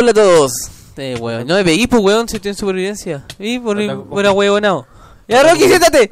hola a todos. Eh, weón. No me peguís, pues, weón, si estoy en supervivencia. Y por, una Buena huevonao. Ya, Rocky, siéntate.